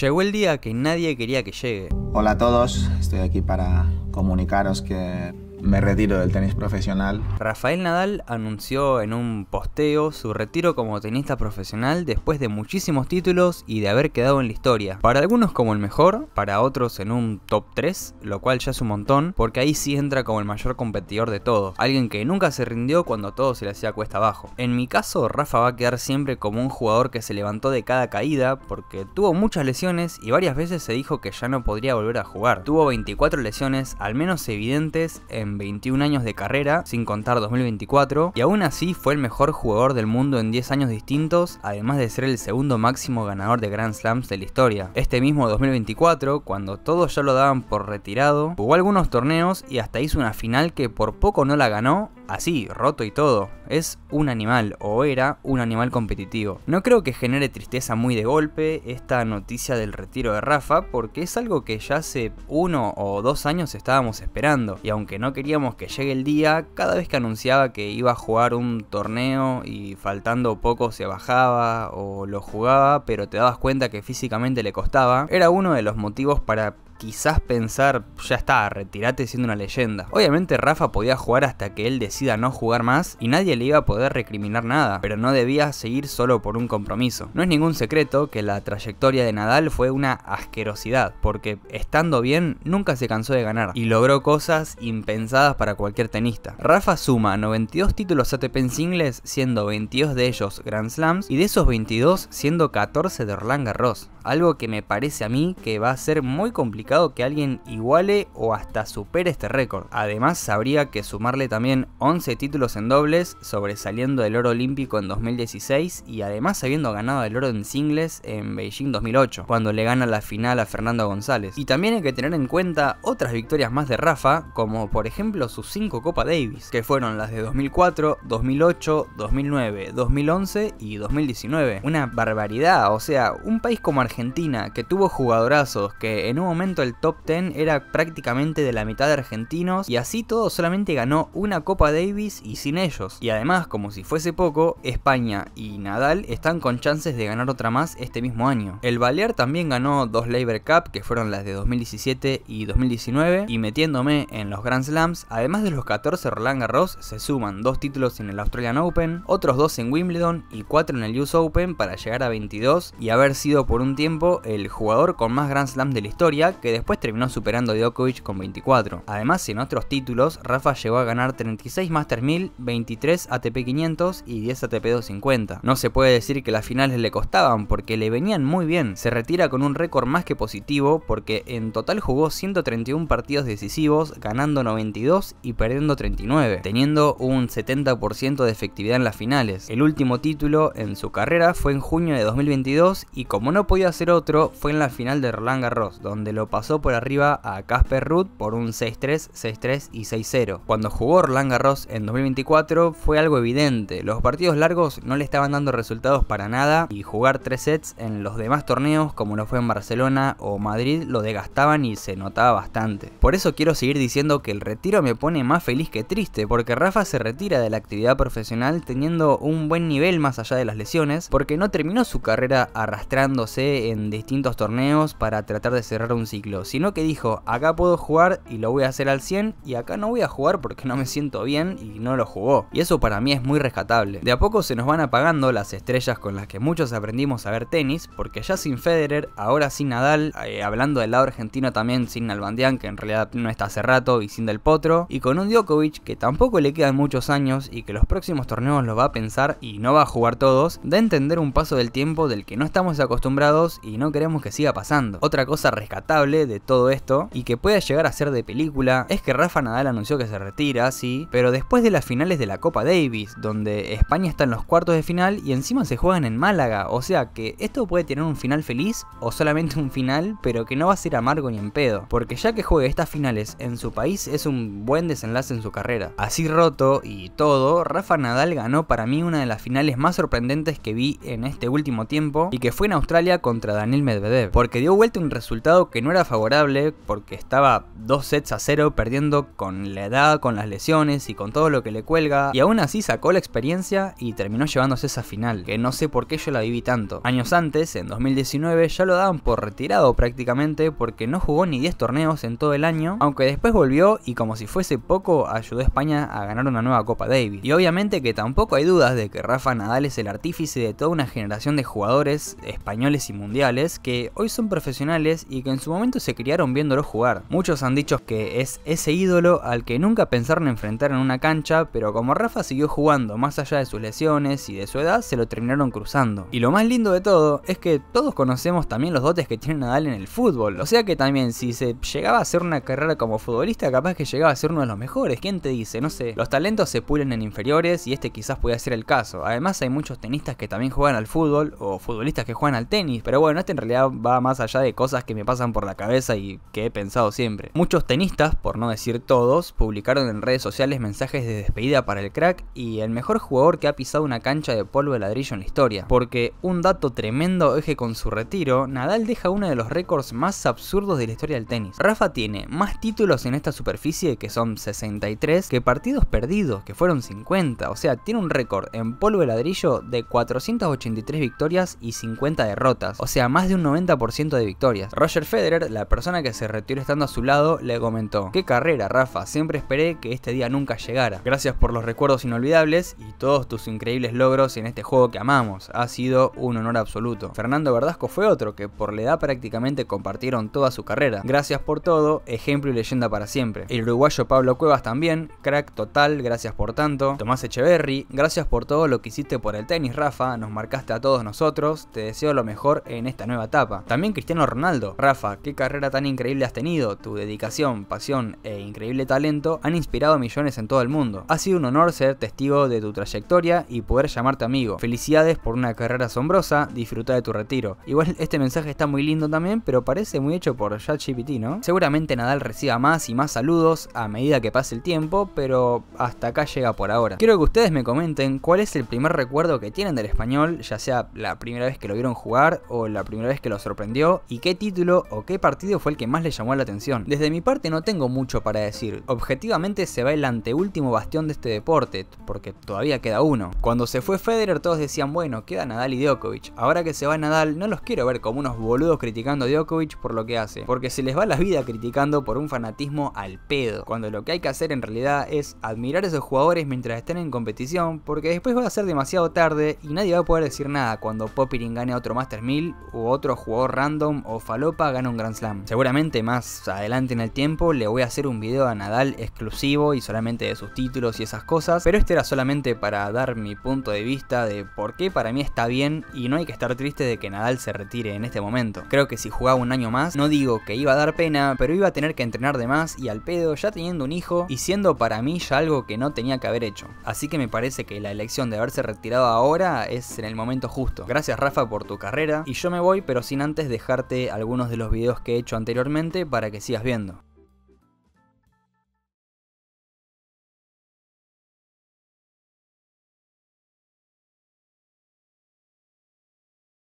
Llegó el día que nadie quería que llegue. Hola a todos, estoy aquí para comunicaros que me retiro del tenis profesional. Rafael Nadal anunció en un posteo su retiro como tenista profesional después de muchísimos títulos y de haber quedado en la historia. Para algunos como el mejor, para otros en un top 3, lo cual ya es un montón, porque ahí sí entra como el mayor competidor de todos, alguien que nunca se rindió cuando todo se le hacía cuesta abajo. En mi caso, Rafa va a quedar siempre como un jugador que se levantó de cada caída porque tuvo muchas lesiones y varias veces se dijo que ya no podría volver a jugar. Tuvo 24 lesiones, al menos evidentes, en 21 años de carrera, sin contar 2024, y aún así fue el mejor jugador del mundo en 10 años distintos, además de ser el segundo máximo ganador de Grand Slams de la historia. Este mismo 2024, cuando todos ya lo daban por retirado, jugó algunos torneos y hasta hizo una final que por poco no la ganó así, roto y todo. Es un animal, o era un animal competitivo. No creo que genere tristeza muy de golpe esta noticia del retiro de Rafa, porque es algo que ya hace uno o dos años estábamos esperando, y aunque no queríamos que llegue el día, cada vez que anunciaba que iba a jugar un torneo y faltando poco se bajaba o lo jugaba, pero te dabas cuenta que físicamente le costaba, era uno de los motivos para quizás pensar, ya está, retírate siendo una leyenda. Obviamente Rafa podía jugar hasta que él decida no jugar más y nadie le iba a poder recriminar nada, pero no debía seguir solo por un compromiso. No es ningún secreto que la trayectoria de Nadal fue una asquerosidad, porque estando bien nunca se cansó de ganar y logró cosas impensadas para cualquier tenista. Rafa suma 92 títulos ATP en singles, siendo 22 de ellos Grand Slams y de esos 22 siendo 14 de Orlando Garros. Algo que me parece a mí que va a ser muy complicado que alguien iguale o hasta supere este récord. Además, habría que sumarle también 11 títulos en dobles, sobresaliendo del oro olímpico en 2016 y además habiendo ganado el oro en singles en Beijing 2008, cuando le gana la final a Fernando González. Y también hay que tener en cuenta otras victorias más de Rafa, como por ejemplo sus 5 Copa Davis, que fueron las de 2004, 2008, 2009, 2011 y 2019. Una barbaridad, o sea, un país como Argentina Argentina, que tuvo jugadorazos, que en un momento el top 10 era prácticamente de la mitad de argentinos, y así todo solamente ganó una Copa Davis y sin ellos. Y además, como si fuese poco, España y Nadal están con chances de ganar otra más este mismo año. El Balear también ganó dos Labor Cup, que fueron las de 2017 y 2019, y metiéndome en los Grand Slams, además de los 14 Roland Garros, se suman dos títulos en el Australian Open, otros dos en Wimbledon y cuatro en el US Open para llegar a 22 y haber sido por un tiempo el jugador con más Grand Slam de la historia, que después terminó superando a Djokovic con 24. Además, en otros títulos, Rafa llegó a ganar 36 Masters 1000, 23 ATP 500 y 10 ATP 250. No se puede decir que las finales le costaban porque le venían muy bien. Se retira con un récord más que positivo porque en total jugó 131 partidos decisivos, ganando 92 y perdiendo 39, teniendo un 70% de efectividad en las finales. El último título en su carrera fue en junio de 2022 y como no podía otro fue en la final de Roland Garros, donde lo pasó por arriba a Casper Ruth por un 6-3, 6-3 y 6-0. Cuando jugó Roland Garros en 2024 fue algo evidente, los partidos largos no le estaban dando resultados para nada y jugar 3 sets en los demás torneos como lo fue en Barcelona o Madrid lo desgastaban y se notaba bastante. Por eso quiero seguir diciendo que el retiro me pone más feliz que triste, porque Rafa se retira de la actividad profesional teniendo un buen nivel más allá de las lesiones, porque no terminó su carrera arrastrándose en distintos torneos para tratar de cerrar un ciclo, sino que dijo, acá puedo jugar y lo voy a hacer al 100 y acá no voy a jugar porque no me siento bien y no lo jugó. Y eso para mí es muy rescatable. De a poco se nos van apagando las estrellas con las que muchos aprendimos a ver tenis, porque ya sin Federer, ahora sin Nadal, eh, hablando del lado argentino también sin albandián que en realidad no está hace rato, y sin Del Potro, y con un Djokovic que tampoco le quedan muchos años y que los próximos torneos lo va a pensar y no va a jugar todos, da a entender un paso del tiempo del que no estamos acostumbrados y no queremos que siga pasando. Otra cosa rescatable de todo esto y que puede llegar a ser de película es que Rafa Nadal anunció que se retira, sí, pero después de las finales de la Copa Davis, donde España está en los cuartos de final y encima se juegan en Málaga, o sea que esto puede tener un final feliz o solamente un final, pero que no va a ser amargo ni en pedo, porque ya que juegue estas finales en su país es un buen desenlace en su carrera. Así roto y todo, Rafa Nadal ganó para mí una de las finales más sorprendentes que vi en este último tiempo y que fue en Australia con contra Daniel Medvedev, porque dio vuelta un resultado que no era favorable, porque estaba dos sets a cero perdiendo con la edad, con las lesiones y con todo lo que le cuelga, y aún así sacó la experiencia y terminó llevándose esa final, que no sé por qué yo la viví tanto. Años antes, en 2019, ya lo daban por retirado prácticamente porque no jugó ni 10 torneos en todo el año, aunque después volvió y como si fuese poco ayudó a España a ganar una nueva Copa Davis. Y obviamente que tampoco hay dudas de que Rafa Nadal es el artífice de toda una generación de jugadores españoles y mundiales mundiales que hoy son profesionales y que en su momento se criaron viéndolo jugar. Muchos han dicho que es ese ídolo al que nunca pensaron enfrentar en una cancha, pero como Rafa siguió jugando más allá de sus lesiones y de su edad, se lo terminaron cruzando. Y lo más lindo de todo es que todos conocemos también los dotes que tiene Nadal en el fútbol, o sea que también si se llegaba a hacer una carrera como futbolista, capaz que llegaba a ser uno de los mejores, ¿quién te dice? No sé, los talentos se pulen en inferiores y este quizás pueda ser el caso. Además hay muchos tenistas que también juegan al fútbol o futbolistas que juegan al tenis, pero pero bueno, este en realidad va más allá de cosas que me pasan por la cabeza y que he pensado siempre. Muchos tenistas, por no decir todos, publicaron en redes sociales mensajes de despedida para el crack y el mejor jugador que ha pisado una cancha de polvo de ladrillo en la historia. Porque un dato tremendo es que con su retiro, Nadal deja uno de los récords más absurdos de la historia del tenis. Rafa tiene más títulos en esta superficie, que son 63, que partidos perdidos, que fueron 50. O sea, tiene un récord en polvo de ladrillo de 483 victorias y 50 derrotas o sea, más de un 90% de victorias. Roger Federer, la persona que se retiró estando a su lado, le comentó, qué carrera Rafa, siempre esperé que este día nunca llegara. Gracias por los recuerdos inolvidables y todos tus increíbles logros en este juego que amamos, ha sido un honor absoluto. Fernando Verdasco fue otro que por la edad prácticamente compartieron toda su carrera. Gracias por todo, ejemplo y leyenda para siempre. El uruguayo Pablo Cuevas también, crack total, gracias por tanto. Tomás Echeverry, gracias por todo lo que hiciste por el tenis Rafa, nos marcaste a todos nosotros, te deseo lo mejor en en esta nueva etapa. También Cristiano Ronaldo. Rafa, qué carrera tan increíble has tenido. Tu dedicación, pasión e increíble talento han inspirado a millones en todo el mundo. Ha sido un honor ser testigo de tu trayectoria y poder llamarte amigo. Felicidades por una carrera asombrosa, disfruta de tu retiro. Igual este mensaje está muy lindo también, pero parece muy hecho por ChatGPT, ¿no? Seguramente Nadal reciba más y más saludos a medida que pase el tiempo, pero hasta acá llega por ahora. Quiero que ustedes me comenten cuál es el primer recuerdo que tienen del español, ya sea la primera vez que lo vieron jugar o la primera vez que lo sorprendió y qué título o qué partido fue el que más le llamó la atención. Desde mi parte no tengo mucho para decir, objetivamente se va el anteúltimo bastión de este deporte, porque todavía queda uno. Cuando se fue Federer todos decían, bueno, queda Nadal y Djokovic, ahora que se va Nadal no los quiero ver como unos boludos criticando a Djokovic por lo que hace, porque se les va la vida criticando por un fanatismo al pedo, cuando lo que hay que hacer en realidad es admirar a esos jugadores mientras estén en competición, porque después va a ser demasiado tarde y nadie va a poder decir nada cuando Popirin gane otro Master 1000 u otro jugador random o falopa gana un Grand Slam. Seguramente más adelante en el tiempo le voy a hacer un video a Nadal exclusivo y solamente de sus títulos y esas cosas, pero este era solamente para dar mi punto de vista de por qué para mí está bien y no hay que estar triste de que Nadal se retire en este momento. Creo que si jugaba un año más, no digo que iba a dar pena, pero iba a tener que entrenar de más y al pedo ya teniendo un hijo y siendo para mí ya algo que no tenía que haber hecho. Así que me parece que la elección de haberse retirado ahora es en el momento justo. Gracias Rafa por tu carrera y yo me voy, pero sin antes dejarte algunos de los videos que he hecho anteriormente para que sigas viendo.